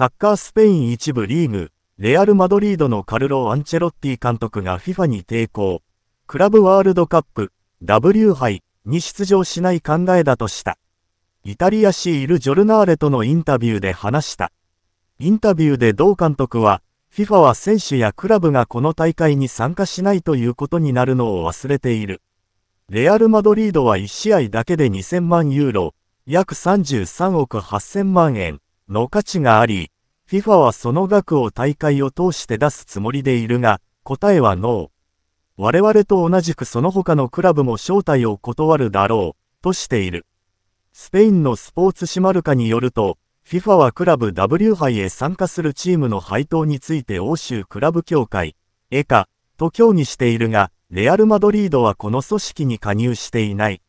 サッカースペイン一部リーグ、レアル・マドリードのカルロ・アンチェロッティ監督が FIFA に抵抗、クラブワールドカップ、W 杯に出場しない考えだとした。イタリア市いるジョルナーレとのインタビューで話した。インタビューで同監督は、FIFA は選手やクラブがこの大会に参加しないということになるのを忘れている。レアル・マドリードは1試合だけで2000万ユーロ、約33億8000万円。の価値があり、FIFA はその額を大会を通して出すつもりでいるが、答えはノー。我々と同じくその他のクラブも招待を断るだろう、としている。スペインのスポーツシマルカによると、FIFA はクラブ W 杯へ参加するチームの配当について欧州クラブ協会、エカ、と協議しているが、レアル・マドリードはこの組織に加入していない。